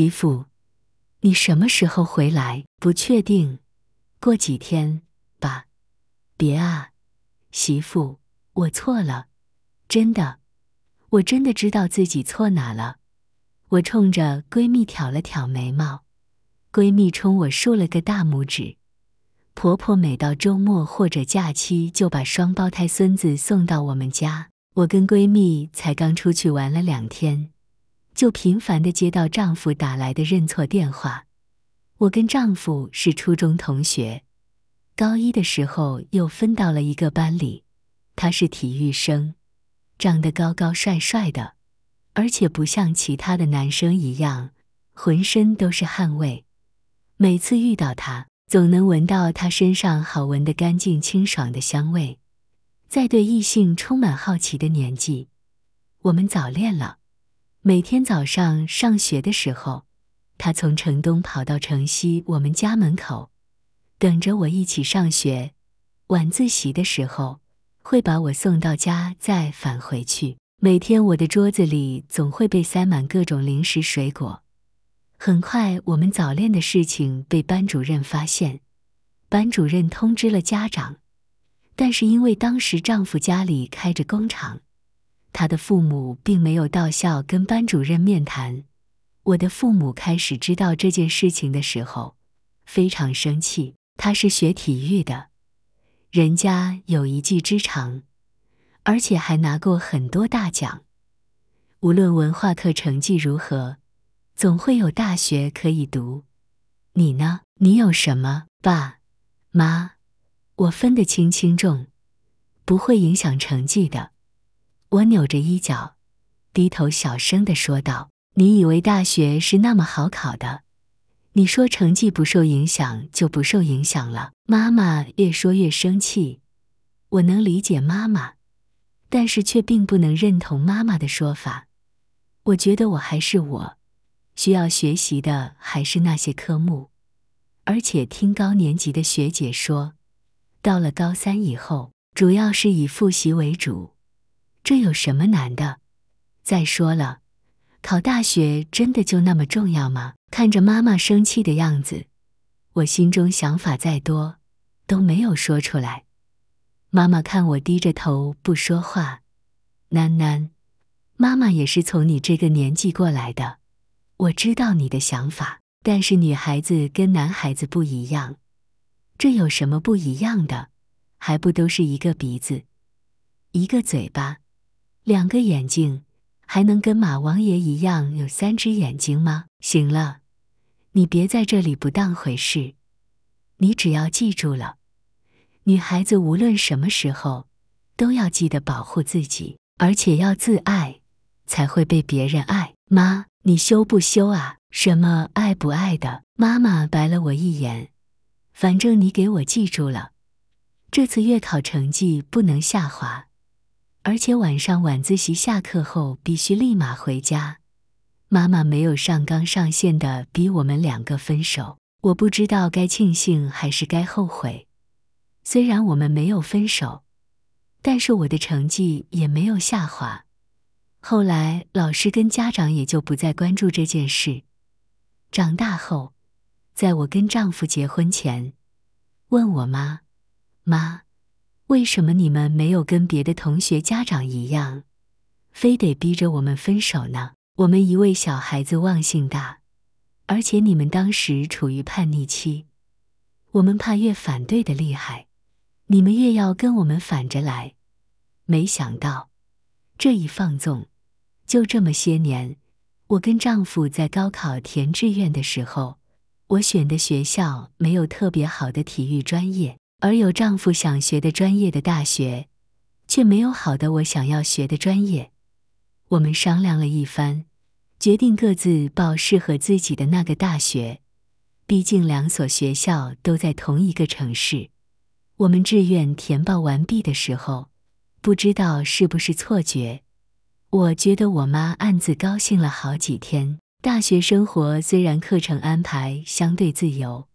媳妇，你什么时候回来？不确定，过几天吧。别啊，媳妇，我错了，真的，我真的知道自己错哪了。我冲着闺蜜挑了挑眉毛，闺蜜冲我竖了个大拇指。婆婆每到周末或者假期，就把双胞胎孙子送到我们家。我跟闺蜜才刚出去玩了两天。就频繁的接到丈夫打来的认错电话。我跟丈夫是初中同学，高一的时候又分到了一个班里。他是体育生，长得高高帅帅的，而且不像其他的男生一样，浑身都是汗味。每次遇到他，总能闻到他身上好闻的、干净清爽的香味。在对异性充满好奇的年纪，我们早恋了。每天早上上学的时候，他从城东跑到城西，我们家门口等着我一起上学。晚自习的时候，会把我送到家再返回去。每天我的桌子里总会被塞满各种零食、水果。很快，我们早恋的事情被班主任发现，班主任通知了家长。但是因为当时丈夫家里开着工厂。他的父母并没有到校跟班主任面谈。我的父母开始知道这件事情的时候，非常生气。他是学体育的，人家有一技之长，而且还拿过很多大奖。无论文化课成绩如何，总会有大学可以读。你呢？你有什么？爸、妈，我分得清轻重，不会影响成绩的。我扭着衣角，低头小声的说道：“你以为大学是那么好考的？你说成绩不受影响就不受影响了？”妈妈越说越生气。我能理解妈妈，但是却并不能认同妈妈的说法。我觉得我还是我，需要学习的还是那些科目。而且听高年级的学姐说，到了高三以后，主要是以复习为主。这有什么难的？再说了，考大学真的就那么重要吗？看着妈妈生气的样子，我心中想法再多都没有说出来。妈妈看我低着头不说话，喃喃：“妈妈也是从你这个年纪过来的，我知道你的想法。但是女孩子跟男孩子不一样，这有什么不一样的？还不都是一个鼻子，一个嘴巴？”两个眼睛，还能跟马王爷一样有三只眼睛吗？行了，你别在这里不当回事。你只要记住了，女孩子无论什么时候都要记得保护自己，而且要自爱，才会被别人爱。妈，你羞不羞啊？什么爱不爱的？妈妈白了我一眼，反正你给我记住了，这次月考成绩不能下滑。而且晚上晚自习下课后必须立马回家，妈妈没有上纲上线的逼我们两个分手，我不知道该庆幸还是该后悔。虽然我们没有分手，但是我的成绩也没有下滑。后来老师跟家长也就不再关注这件事。长大后，在我跟丈夫结婚前，问我妈：“妈。”为什么你们没有跟别的同学家长一样，非得逼着我们分手呢？我们一位小孩子忘性大，而且你们当时处于叛逆期，我们怕越反对的厉害，你们越要跟我们反着来。没想到这一放纵，就这么些年。我跟丈夫在高考填志愿的时候，我选的学校没有特别好的体育专业。而有丈夫想学的专业的大学，却没有好的我想要学的专业。我们商量了一番，决定各自报适合自己的那个大学。毕竟两所学校都在同一个城市。我们志愿填报完毕的时候，不知道是不是错觉，我觉得我妈暗自高兴了好几天。大学生活虽然课程安排相对自由。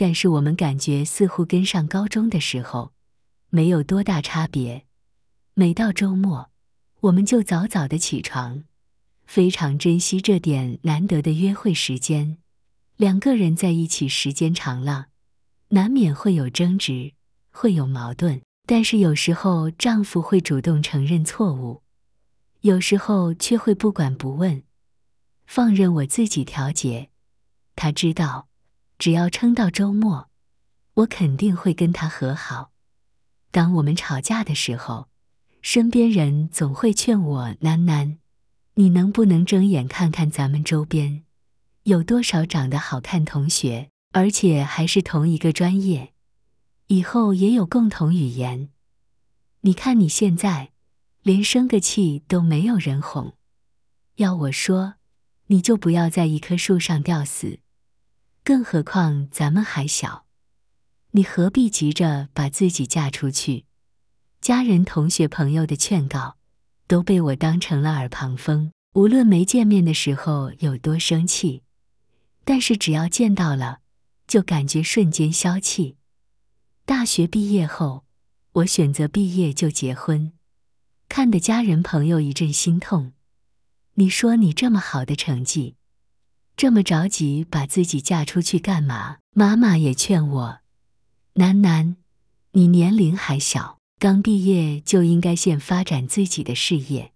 但是我们感觉似乎跟上高中的时候没有多大差别。每到周末，我们就早早的起床，非常珍惜这点难得的约会时间。两个人在一起时间长了，难免会有争执，会有矛盾。但是有时候丈夫会主动承认错误，有时候却会不管不问，放任我自己调节。他知道。只要撑到周末，我肯定会跟他和好。当我们吵架的时候，身边人总会劝我：“楠楠，你能不能睁眼看看咱们周边有多少长得好看同学，而且还是同一个专业，以后也有共同语言？你看你现在，连生个气都没有人哄。要我说，你就不要在一棵树上吊死。”更何况咱们还小，你何必急着把自己嫁出去？家人、同学、朋友的劝告，都被我当成了耳旁风。无论没见面的时候有多生气，但是只要见到了，就感觉瞬间消气。大学毕业后，我选择毕业就结婚，看的家人朋友一阵心痛。你说你这么好的成绩？这么着急把自己嫁出去干嘛？妈妈也劝我：“楠楠，你年龄还小，刚毕业就应该先发展自己的事业。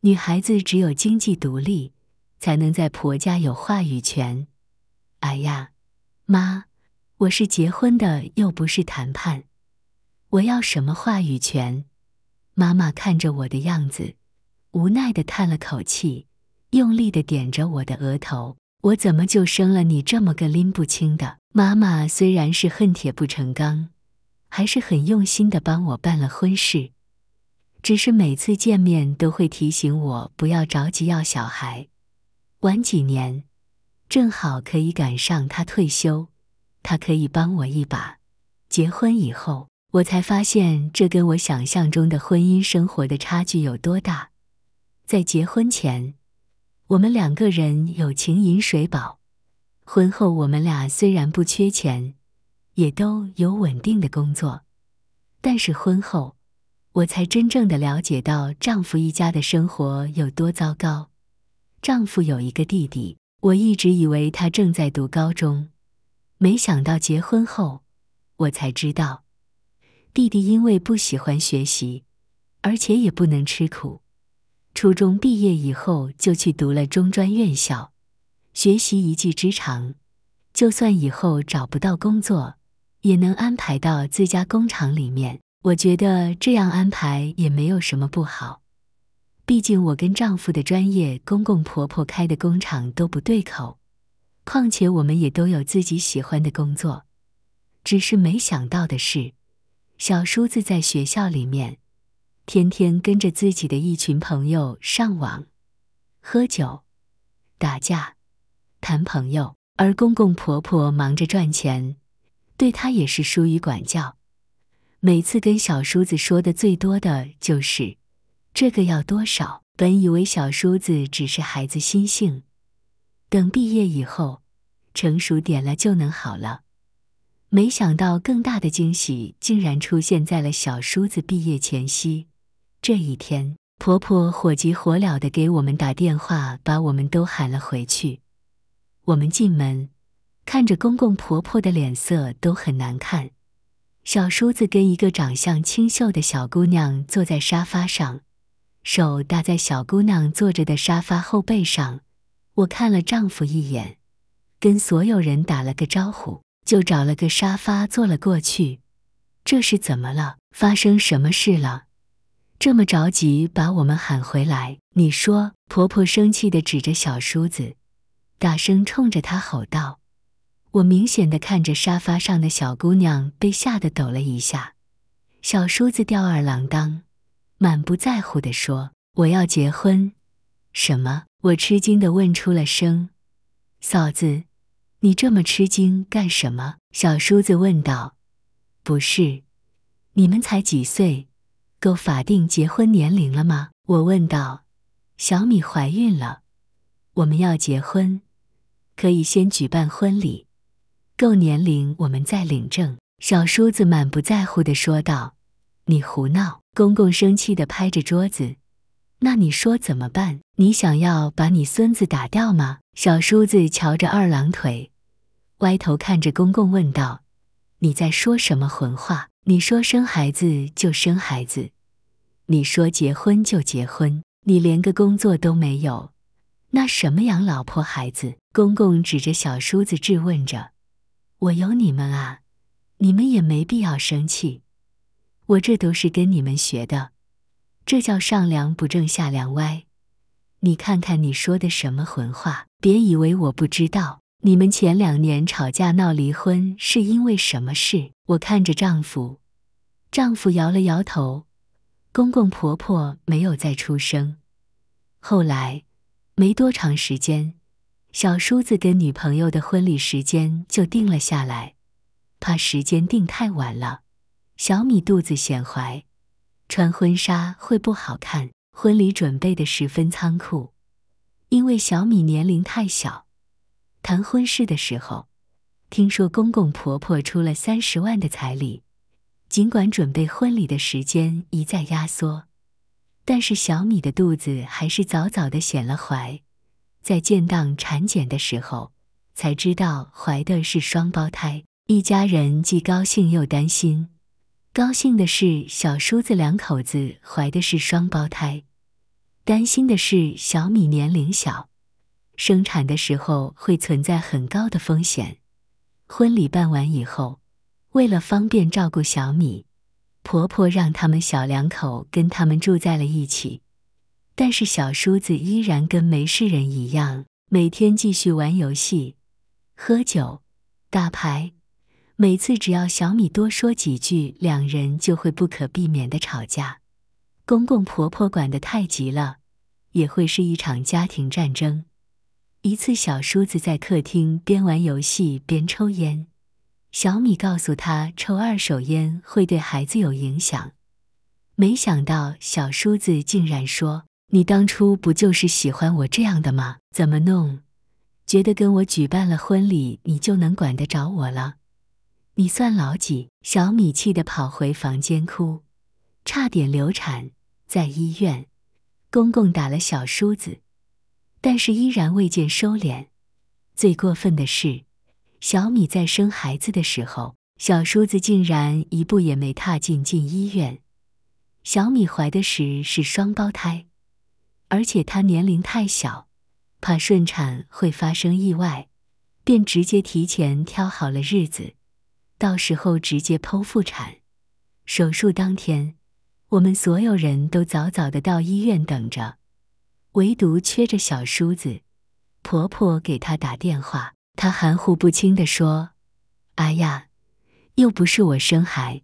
女孩子只有经济独立，才能在婆家有话语权。”哎呀，妈，我是结婚的，又不是谈判，我要什么话语权？妈妈看着我的样子，无奈地叹了口气。用力的点着我的额头，我怎么就生了你这么个拎不清的？妈妈虽然是恨铁不成钢，还是很用心的帮我办了婚事。只是每次见面都会提醒我不要着急要小孩，晚几年，正好可以赶上他退休，他可以帮我一把。结婚以后，我才发现这跟我想象中的婚姻生活的差距有多大。在结婚前。我们两个人有情饮水饱，婚后我们俩虽然不缺钱，也都有稳定的工作，但是婚后，我才真正的了解到丈夫一家的生活有多糟糕。丈夫有一个弟弟，我一直以为他正在读高中，没想到结婚后，我才知道，弟弟因为不喜欢学习，而且也不能吃苦。初中毕业以后，就去读了中专院校，学习一技之长。就算以后找不到工作，也能安排到自家工厂里面。我觉得这样安排也没有什么不好。毕竟我跟丈夫的专业，公公婆婆开的工厂都不对口，况且我们也都有自己喜欢的工作。只是没想到的是，小叔子在学校里面。天天跟着自己的一群朋友上网、喝酒、打架、谈朋友，而公公婆婆忙着赚钱，对他也是疏于管教。每次跟小叔子说的最多的就是“这个要多少”。本以为小叔子只是孩子心性，等毕业以后成熟点了就能好了，没想到更大的惊喜竟然出现在了小叔子毕业前夕。这一天，婆婆火急火燎地给我们打电话，把我们都喊了回去。我们进门，看着公公婆婆的脸色都很难看。小叔子跟一个长相清秀的小姑娘坐在沙发上，手搭在小姑娘坐着的沙发后背上。我看了丈夫一眼，跟所有人打了个招呼，就找了个沙发坐了过去。这是怎么了？发生什么事了？这么着急把我们喊回来？你说，婆婆生气地指着小叔子，大声冲着他吼道：“我明显地看着沙发上的小姑娘被吓得抖了一下。”小叔子吊儿郎当，满不在乎地说：“我要结婚。”什么？我吃惊地问出了声：“嫂子，你这么吃惊干什么？”小叔子问道：“不是，你们才几岁？”够法定结婚年龄了吗？我问道。小米怀孕了，我们要结婚，可以先举办婚礼，够年龄我们再领证。小叔子满不在乎的说道。你胡闹！公公生气的拍着桌子。那你说怎么办？你想要把你孙子打掉吗？小叔子翘着二郎腿，歪头看着公公问道：你在说什么混话？你说生孩子就生孩子，你说结婚就结婚，你连个工作都没有，那什么养老婆孩子？公公指着小叔子质问着：“我有你们啊，你们也没必要生气，我这都是跟你们学的，这叫上梁不正下梁歪。你看看你说的什么混话，别以为我不知道。”你们前两年吵架闹离婚是因为什么事？我看着丈夫，丈夫摇了摇头，公公婆婆没有再出声。后来，没多长时间，小叔子跟女朋友的婚礼时间就定了下来。怕时间定太晚了，小米肚子显怀，穿婚纱会不好看。婚礼准备的十分仓促，因为小米年龄太小。谈婚事的时候，听说公公婆婆出了三十万的彩礼。尽管准备婚礼的时间一再压缩，但是小米的肚子还是早早的显了怀。在建档产检的时候，才知道怀的是双胞胎。一家人既高兴又担心。高兴的是小叔子两口子怀的是双胞胎，担心的是小米年龄小。生产的时候会存在很高的风险。婚礼办完以后，为了方便照顾小米，婆婆让他们小两口跟他们住在了一起。但是小叔子依然跟没事人一样，每天继续玩游戏、喝酒、打牌。每次只要小米多说几句，两人就会不可避免的吵架。公公婆婆管的太急了，也会是一场家庭战争。一次，小叔子在客厅边玩游戏边抽烟。小米告诉他，抽二手烟会对孩子有影响。没想到小叔子竟然说：“你当初不就是喜欢我这样的吗？怎么弄？觉得跟我举办了婚礼，你就能管得着我了？你算老几？”小米气得跑回房间哭，差点流产，在医院，公公打了小叔子。但是依然未见收敛。最过分的是，小米在生孩子的时候，小叔子竟然一步也没踏进进医院。小米怀的时是双胞胎，而且她年龄太小，怕顺产会发生意外，便直接提前挑好了日子，到时候直接剖腹产。手术当天，我们所有人都早早的到医院等着。唯独缺着小梳子，婆婆给她打电话，她含糊不清地说：“哎呀，又不是我生孩，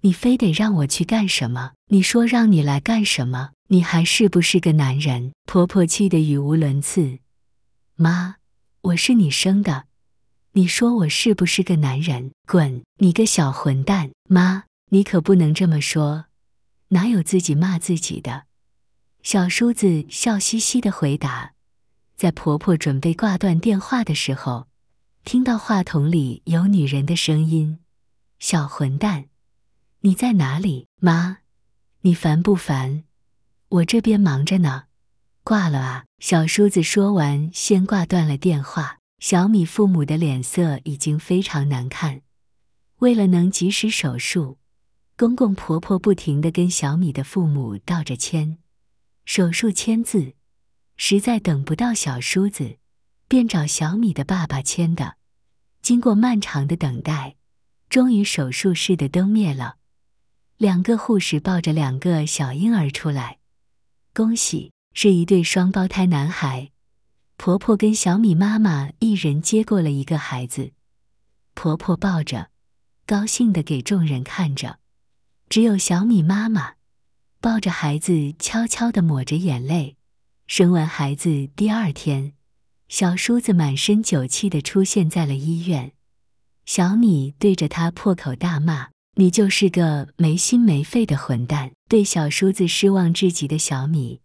你非得让我去干什么？你说让你来干什么？你还是不是个男人？”婆婆气得语无伦次：“妈，我是你生的，你说我是不是个男人？滚，你个小混蛋！妈，你可不能这么说，哪有自己骂自己的？”小叔子笑嘻嘻的回答，在婆婆准备挂断电话的时候，听到话筒里有女人的声音：“小混蛋，你在哪里？妈，你烦不烦？我这边忙着呢，挂了啊！”小叔子说完，先挂断了电话。小米父母的脸色已经非常难看，为了能及时手术，公公婆婆不停的跟小米的父母道着歉。手术签字，实在等不到小叔子，便找小米的爸爸签的。经过漫长的等待，终于手术室的灯灭了，两个护士抱着两个小婴儿出来，恭喜，是一对双胞胎男孩。婆婆跟小米妈妈一人接过了一个孩子，婆婆抱着，高兴的给众人看着，只有小米妈妈。抱着孩子，悄悄的抹着眼泪。生完孩子第二天，小叔子满身酒气的出现在了医院。小米对着他破口大骂：“你就是个没心没肺的混蛋！”对小叔子失望至极的小米，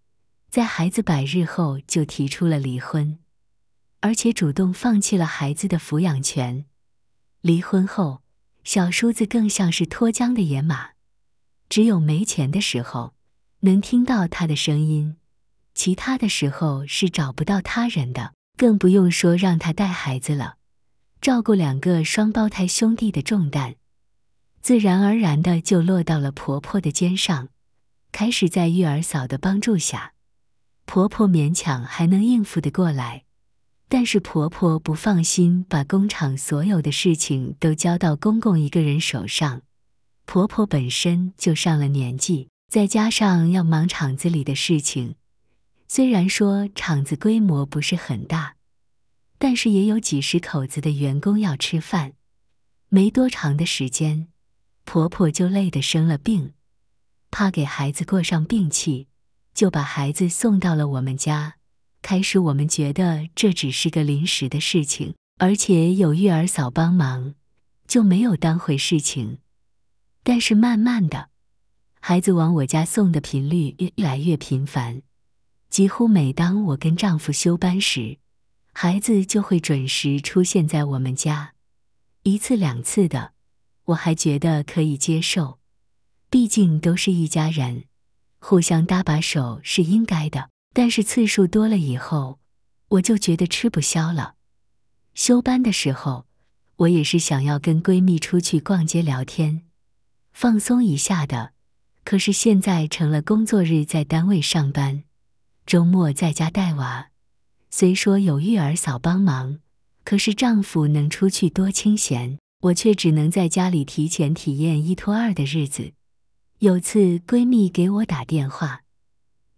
在孩子百日后就提出了离婚，而且主动放弃了孩子的抚养权。离婚后，小叔子更像是脱缰的野马。只有没钱的时候能听到他的声音，其他的时候是找不到他人的，更不用说让他带孩子了。照顾两个双胞胎兄弟的重担，自然而然的就落到了婆婆的肩上。开始在育儿嫂的帮助下，婆婆勉强还能应付的过来，但是婆婆不放心，把工厂所有的事情都交到公公一个人手上。婆婆本身就上了年纪，再加上要忙厂子里的事情。虽然说厂子规模不是很大，但是也有几十口子的员工要吃饭。没多长的时间，婆婆就累得生了病，怕给孩子过上病气，就把孩子送到了我们家。开始我们觉得这只是个临时的事情，而且有育儿嫂帮忙，就没有当回事情。但是慢慢的，孩子往我家送的频率越来越频繁，几乎每当我跟丈夫休班时，孩子就会准时出现在我们家。一次两次的，我还觉得可以接受，毕竟都是一家人，互相搭把手是应该的。但是次数多了以后，我就觉得吃不消了。休班的时候，我也是想要跟闺蜜出去逛街聊天。放松一下的，可是现在成了工作日，在单位上班，周末在家带娃。虽说有育儿嫂帮忙，可是丈夫能出去多清闲，我却只能在家里提前体验一拖二的日子。有次闺蜜给我打电话：“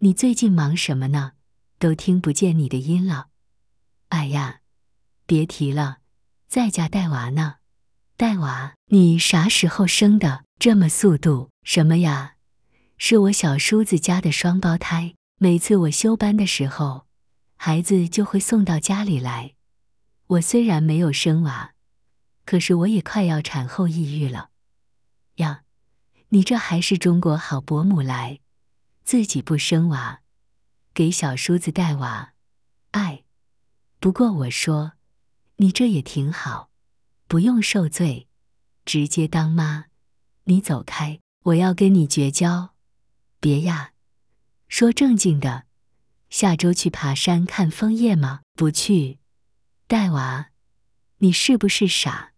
你最近忙什么呢？都听不见你的音了。”“哎呀，别提了，在家带娃呢。”“带娃？你啥时候生的？”这么速度什么呀？是我小叔子家的双胞胎。每次我休班的时候，孩子就会送到家里来。我虽然没有生娃，可是我也快要产后抑郁了呀。你这还是中国好伯母来，自己不生娃，给小叔子带娃。爱。不过我说，你这也挺好，不用受罪，直接当妈。你走开，我要跟你绝交！别呀，说正经的，下周去爬山看枫叶吗？不去，带娃。你是不是傻？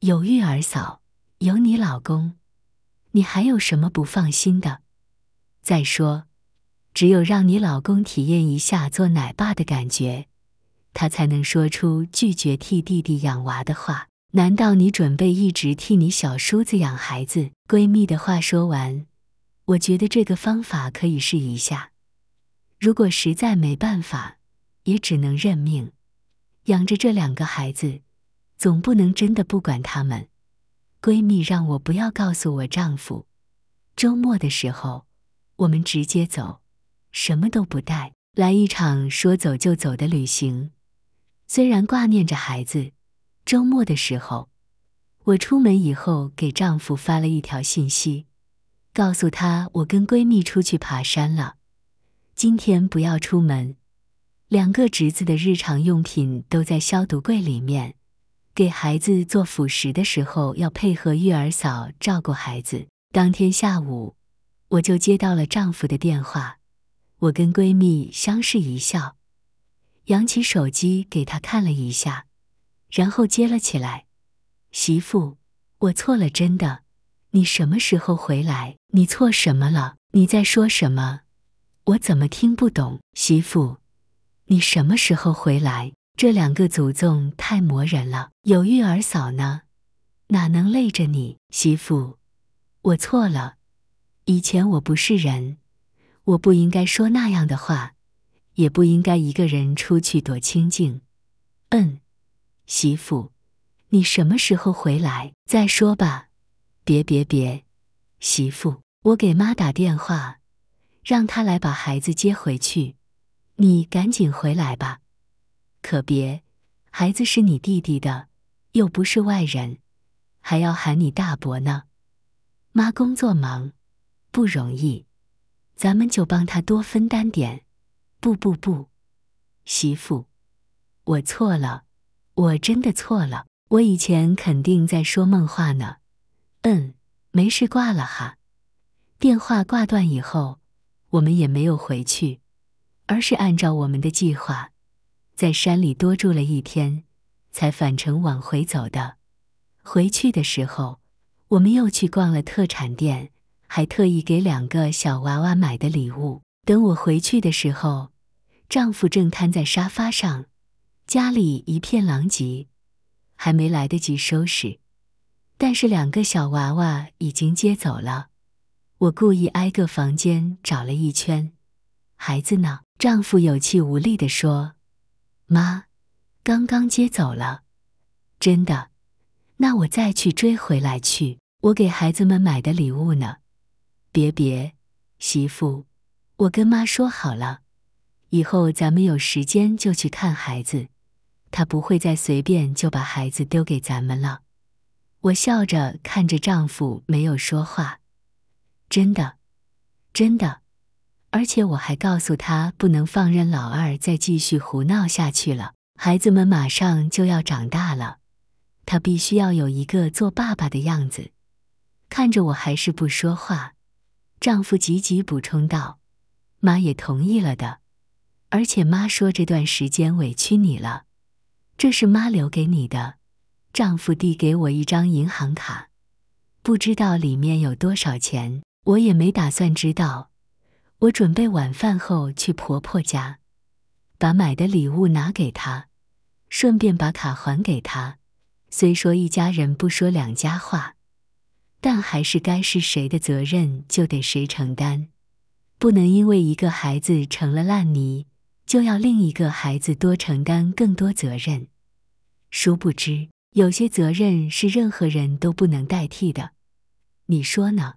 有育儿嫂，有你老公，你还有什么不放心的？再说，只有让你老公体验一下做奶爸的感觉，他才能说出拒绝替弟弟养娃的话。难道你准备一直替你小叔子养孩子？闺蜜的话说完，我觉得这个方法可以试一下。如果实在没办法，也只能认命，养着这两个孩子，总不能真的不管他们。闺蜜让我不要告诉我丈夫，周末的时候我们直接走，什么都不带，来一场说走就走的旅行。虽然挂念着孩子。周末的时候，我出门以后给丈夫发了一条信息，告诉他我跟闺蜜出去爬山了。今天不要出门，两个侄子的日常用品都在消毒柜里面。给孩子做辅食的时候要配合育儿嫂照顾孩子。当天下午，我就接到了丈夫的电话，我跟闺蜜相视一笑，扬起手机给他看了一下。然后接了起来，媳妇，我错了，真的。你什么时候回来？你错什么了？你在说什么？我怎么听不懂？媳妇，你什么时候回来？这两个祖宗太磨人了。有玉儿嫂呢，哪能累着你？媳妇，我错了。以前我不是人，我不应该说那样的话，也不应该一个人出去躲清静。嗯。媳妇，你什么时候回来？再说吧。别别别，媳妇，我给妈打电话，让她来把孩子接回去。你赶紧回来吧。可别，孩子是你弟弟的，又不是外人，还要喊你大伯呢。妈工作忙，不容易，咱们就帮他多分担点。不不不，媳妇，我错了。我真的错了，我以前肯定在说梦话呢。嗯，没事，挂了哈。电话挂断以后，我们也没有回去，而是按照我们的计划，在山里多住了一天，才返程往回走的。回去的时候，我们又去逛了特产店，还特意给两个小娃娃买的礼物。等我回去的时候，丈夫正瘫在沙发上。家里一片狼藉，还没来得及收拾，但是两个小娃娃已经接走了。我故意挨个房间找了一圈，孩子呢？丈夫有气无力的说：“妈，刚刚接走了，真的。”那我再去追回来去。我给孩子们买的礼物呢？别别，媳妇，我跟妈说好了，以后咱们有时间就去看孩子。他不会再随便就把孩子丢给咱们了。我笑着看着丈夫，没有说话。真的，真的，而且我还告诉他不能放任老二再继续胡闹下去了。孩子们马上就要长大了，他必须要有一个做爸爸的样子。看着我还是不说话，丈夫急急补充道：“妈也同意了的，而且妈说这段时间委屈你了。”这是妈留给你的，丈夫递给我一张银行卡，不知道里面有多少钱，我也没打算知道。我准备晚饭后去婆婆家，把买的礼物拿给她，顺便把卡还给她。虽说一家人不说两家话，但还是该是谁的责任就得谁承担，不能因为一个孩子成了烂泥，就要另一个孩子多承担更多责任。殊不知，有些责任是任何人都不能代替的，你说呢？